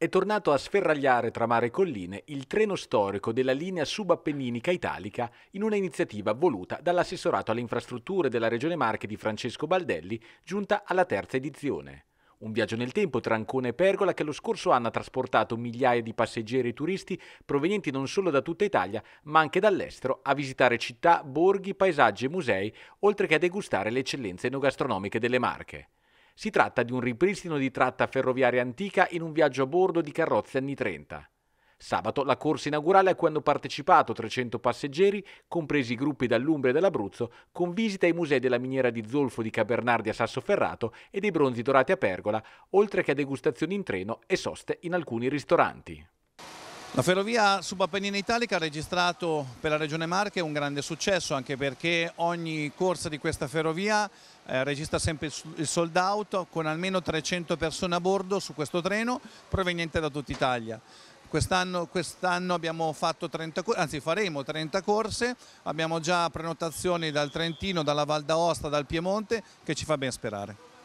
È tornato a sferragliare tra mare e colline il treno storico della linea subappenninica italica in una iniziativa voluta dall'assessorato alle infrastrutture della Regione Marche di Francesco Baldelli, giunta alla terza edizione. Un viaggio nel tempo tra Ancona e Pergola che lo scorso anno ha trasportato migliaia di passeggeri e turisti provenienti non solo da tutta Italia, ma anche dall'estero, a visitare città, borghi, paesaggi e musei, oltre che a degustare le eccellenze enogastronomiche delle Marche. Si tratta di un ripristino di tratta ferroviaria antica in un viaggio a bordo di carrozze anni 30. Sabato la corsa inaugurale a cui hanno partecipato 300 passeggeri, compresi gruppi dall'Umbria e dall'Abruzzo, con visita ai musei della miniera di zolfo di Cabernardi a Sassoferrato e dei bronzi dorati a Pergola, oltre che a degustazioni in treno e soste in alcuni ristoranti. La ferrovia subappennina italica ha registrato per la Regione Marche un grande successo anche perché ogni corsa di questa ferrovia eh, registra sempre il sold out con almeno 300 persone a bordo su questo treno proveniente da tutta Italia. Quest'anno quest abbiamo fatto 30, anzi faremo 30 corse, abbiamo già prenotazioni dal Trentino, dalla Val d'Aosta, dal Piemonte che ci fa ben sperare.